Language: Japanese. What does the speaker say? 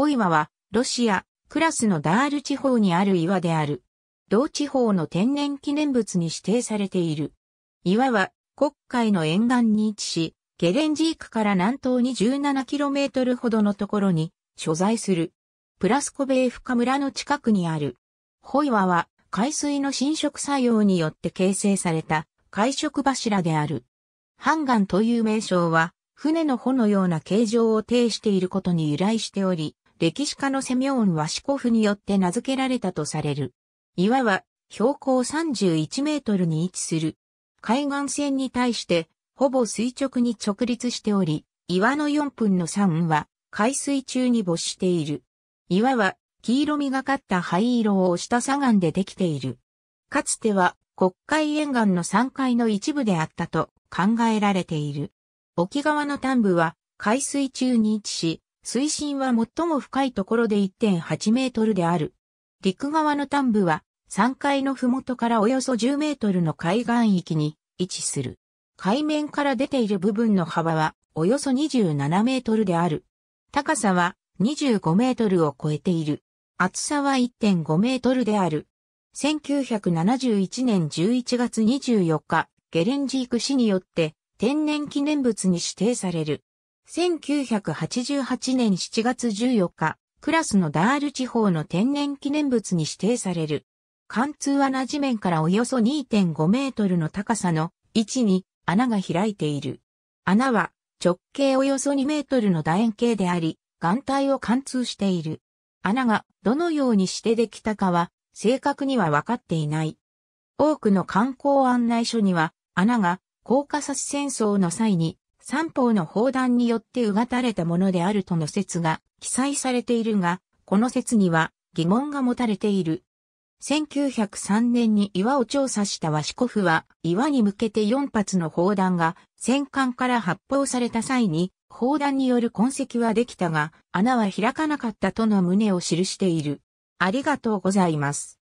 ホ岩は、ロシア、クラスのダール地方にある岩である。同地方の天然記念物に指定されている。岩は、黒海の沿岸に位置し、ゲレンジークから南東に 17km ほどのところに所在する。プラスコベーフカ村の近くにある。ホイワは海水の浸食作用によって形成された海食柱である。ハンガンという名称は船の帆のような形状を呈していることに由来しており、歴史家のセミョーン・ワシコフによって名付けられたとされる。岩は標高31メートルに位置する。海岸線に対してほぼ垂直に直立しており、岩の4分の3は海水中に没している。岩は黄色みがかった灰色を押した砂岩でできている。かつては国会沿岸の3階の一部であったと考えられている。沖側の端部は海水中に位置し、水深は最も深いところで1.8メートルである。陸側の端部は3階の麓からおよそ10メートルの海岸域に位置する。海面から出ている部分の幅はおよそ27メートルである。高さは25メートルを超えている。厚さは1.5メートルである。1971年11月24日、ゲレンジーク市によって天然記念物に指定される。1988年7月14日、クラスのダール地方の天然記念物に指定される。貫通穴地面からおよそ2.5メートルの高さの位置に穴が開いている。穴は直径およそ2メートルの楕円形であり、眼帯を貫通している。穴がどのようにしてできたかは正確には分かっていない。多くの観光案内所には穴が高架差戦争の際に三方の砲弾によってうがたれたものであるとの説が記載されているが、この説には疑問が持たれている。1903年に岩を調査したワシコフは、岩に向けて4発の砲弾が戦艦から発砲された際に、砲弾による痕跡はできたが、穴は開かなかったとの旨を記している。ありがとうございます。